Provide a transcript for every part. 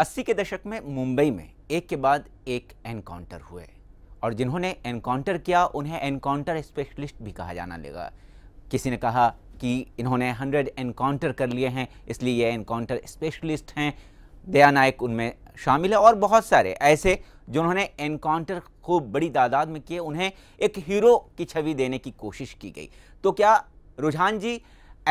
अस्सी के दशक में मुंबई में एक के बाद एक एनकाउंटर हुए और जिन्होंने एनकाउंटर किया उन्हें एनकाउंटर स्पेशलिस्ट भी कहा जाना लगा किसी ने कहा कि इन्होंने हंड्रेड एनकाउंटर कर लिए हैं इसलिए ये एनकाउंटर स्पेशलिस्ट हैं दया नायक उनमें शामिल है और बहुत सारे ऐसे जिन्होंने एनकाउंटर खूब बड़ी तादाद में किए उन्हें एक हीरो की छवि देने की कोशिश की गई तो क्या रुझान जी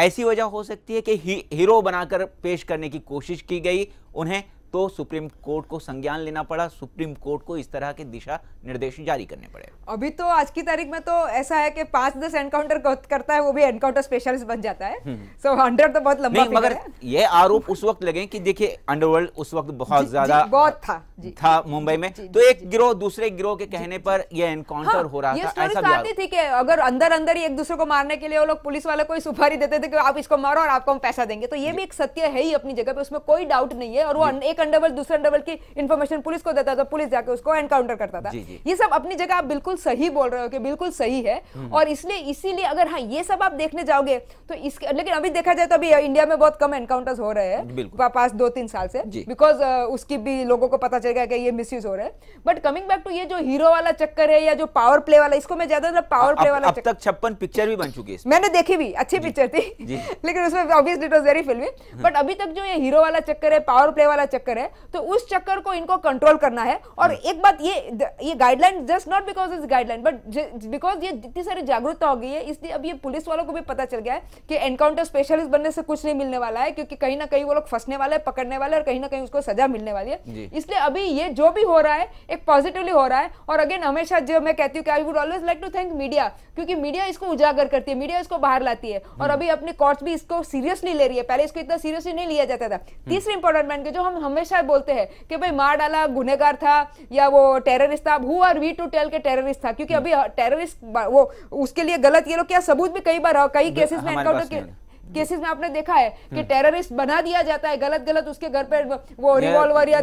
ऐसी वजह हो सकती है कि ही, हीरो बनाकर पेश करने की कोशिश की गई उन्हें तो सुप्रीम कोर्ट को संज्ञान लेना पड़ा सुप्रीम कोर्ट को इस तरह के दिशा निर्देश जारी करने पड़े अभी तो आज की तारीख में तो ऐसा है कि पांच दस एनकाउंटर करता है वो भी एनकाउंटर स्पेशलिस्ट बन जाता है सो हम्म। हंड्रेड तो बहुत लंबा मगर ये आरोप उस वक्त लगे की देखिये अंडरवर्ल्ड उस वक्त बहुत ज्यादा बहुत था था मुंबई में तो एक गिरोह दूसरे गिरोह के कहने पर यह हाँ, एनकाउंटर हो रहा था ऐसा तो थी कि अगर अंदर अंदर ही एक दूसरे को मारने के लिए वो लोग पुलिस वाले को सुपारी देते थे कि आप इसको मारो और आपको हम पैसा देंगे तो ये भी एक सत्य है ही अपनी जगह पे उसमें कोई डाउट नहीं है और वो एक अंडरवर्ल्ड दूसरे अंडरवर्ल्ड की इन्फॉर्मेशन पुलिस को देता था पुलिस जाकर उसको एनकाउंटर करता था ये सब अपनी जगह आप बिल्कुल सही बोल रहे हो कि बिल्कुल सही है हम्म। और इसलिए इसीलिए अगर हाँ ये सब आप देखने जाओगे तो इसके लेकिन अभी देखा जाए तो अभी इंडिया में बहुत कम एनकाउंटर्स हो रहे हैं पास दो तीन साल से बिकॉज उसकी भी लोगों को पता चल गया कि ये मिस हो रहा है बट कमिंग बैक टू ये जो हीरो वाला चक्कर है या जो पावर प्ले वाला इसको मैं ज्यादा पावर मतलब प्ले वाला अब तक छप्पन पिक्चर भी बन चुकी है मैंने देखी भी अच्छी पिक्चर थी लेकिन उसमें ऑब्वियसली इट वाज वेरी फिल्मी बट अभी तक जो ये हीरो वाला चक्कर है पावर प्ले वाला चक्कर चक्कर है तो उस चक्कर को इनको कंट्रोल करना है और हम्म। एक बात ये ये guideline just not because is guideline but because ये इतनी सारी जागरूकता हो गई है इसलिए अब ये पुलिस वालों को भी पता चल गया है कि एनकाउंटर स्पेशलिस्ट बनने से कुछ नहीं मिलने वाला है क्योंकि कहीं ना कहीं वो लोग फंसने वाले हैं पकड़ने वाले और कहीं ना कहीं उसको सजा मिलने वाली है इसलिए अभी ये जो भी हो रहा है एक पॉजिटिवली हो रहा है और अगेन हमेशा जो मैं कहती हूँ कि I would always like to thank media क्योंकि मीडिया इसको उजागर करती है मीडिया इसको बाहर लाती है और हम्म। अभी अपने कोर्ट्स भी इसको सीरियसली ले रही है पहले इसको इतना सीरियसली नहीं लिया जाता था हम्म। तीसरी इंपॉर्टेंट पॉइंट जो हम हमें हमेशा बोलते हैं कि भाई मार डाला गुनेगार था या वो टेररिस्ट था who are we to tell के टेररिस्ट था क्योंकि हम्म। अभी टेररिस्ट हाँ, वो उसके लिए गलत ये लोग क्या सबूत भी कई बार कई केसेस में एनकाउंटर किया केसेस में आपने देखा है कि टेररिस्ट हम्म। बना दिया जाता है गलत गलत उसके घर पर वो रिवॉल्वर या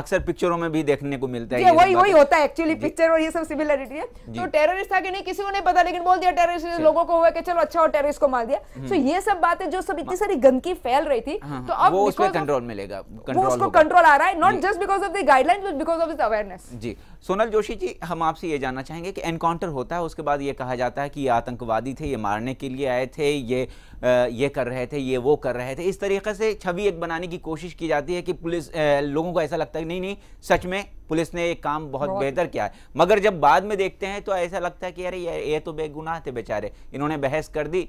अक्सर पिक्चरों में भी देखने को मिलता है वही वही होता है एक्चुअली पिक्चर और ये सब सिमिलरिटी है तो टेररिस्ट था कि नहीं किसी को नहीं पता लेकिन बोल दिया टेररिस्ट अच्छा। लोगों को हुआ कि चलो अच्छा हो टेररिस्ट को मार दिया हम्म। तो ये सब बातें जो सब इतनी सारी गंदगी फैल रही थी हाँ, तो अब कंट्रोल मिलेगा उसको कंट्रोल आ रहा है not just because of the guideline because of this awareness जी सोनल जोशी जी हम आपसे ये जानना चाहेंगे कि एनकाउंटर होता है उसके बाद ये कहा जाता है कि ये आतंकवादी थे ये मारने के लिए आए थे ये आ, ये कर रहे थे ये वो कर रहे थे इस तरीके से छवि एक बनाने की कोशिश की जाती है कि पुलिस लोगों को ऐसा लगता है नहीं नहीं सच में पुलिस ने एक काम बहुत बेहतर किया है मगर जब बाद में देखते हैं तो ऐसा लगता है कि अरे ये तो बेगुनाह थे बेचारे इन्होंने बहस कर दी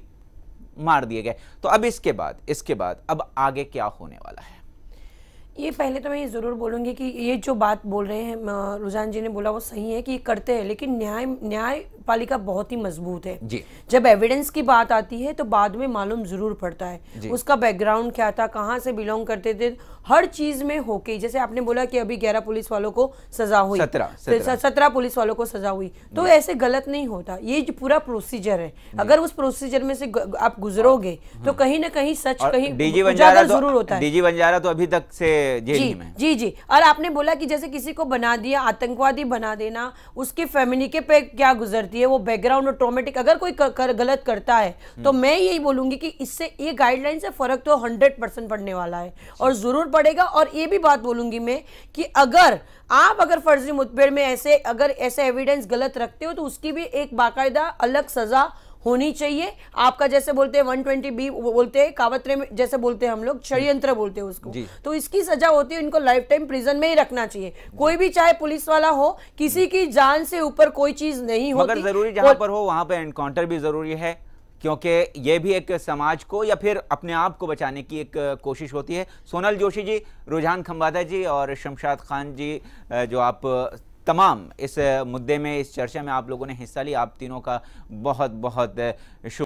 मार दिए गए तो अब इसके बाद इसके बाद अब आगे क्या होने वाला है ये पहले तो मैं ये ज़रूर बोलूँगी कि ये जो बात बोल रहे हैं रुझान जी ने बोला वो सही है कि करते हैं लेकिन न्याय न्याय पालिका बहुत ही मजबूत है जी जब एविडेंस की बात आती है तो बाद में मालूम ज़रूर पड़ता है उसका बैकग्राउंड क्या था कहाँ से बिलोंग करते थे हर चीज़ में होके जैसे आपने बोला कि अभी ग्यारह पुलिस वालों को सज़ा हुई तो सत्रह पुलिस वालों को सज़ा हुई तो ऐसे गलत नहीं होता ये पूरा प्रोसीजर है अगर उस प्रोसीजर में से आप गुजरोगे तो हाँ। कहीं ना कहीं सच कहीं तो जरूर होता है डीजी बंजारा तो अभी तक से जेल जी, में जी जी और आपने बोला कि जैसे किसी को बना दिया आतंकवादी बना देना उसकी फैमिली के पे क्या गुजरती है वो बैकग्राउंड ऑटोमेटिक अगर कोई कर, कर, गलत करता है हम्म। तो मैं यही बोलूंगी कि इससे ये गाइडलाइन से फर्क तो हंड्रेड परसेंट पड़ने वाला है और जरूर पड़ेगा और ये भी बात बोलूंगी मैं कि अगर आप अगर फर्जी मुठभेड़ में ऐसे अगर ऐसे एविडेंस गलत रखते हो तो उसकी भी एक बाकायदा अलग सजा होनी चाहिए आपका जैसे बोलते हैं 120 ट्वेंटी बी बोलते हैं कावत्रे में जैसे बोलते हैं हम लोग षडयंत्र बोलते हैं उसको तो इसकी सजा होती है इनको लाइफ टाइम प्रिजन में ही रखना चाहिए कोई भी चाहे पुलिस वाला हो किसी की जान से ऊपर कोई चीज नहीं होती मगर जरूरी जहां पर हो वहां पर एनकाउंटर भी जरूरी है क्योंकि ये भी एक समाज को या फिर अपने आप को बचाने की एक कोशिश होती है सोनल जोशी जी रुझान खम्बादा जी और शमशाद खान जी जो आप तमाम इस मुद्दे में इस चर्चा में आप लोगों ने हिस्सा लिया आप तीनों का बहुत बहुत शुक्रिया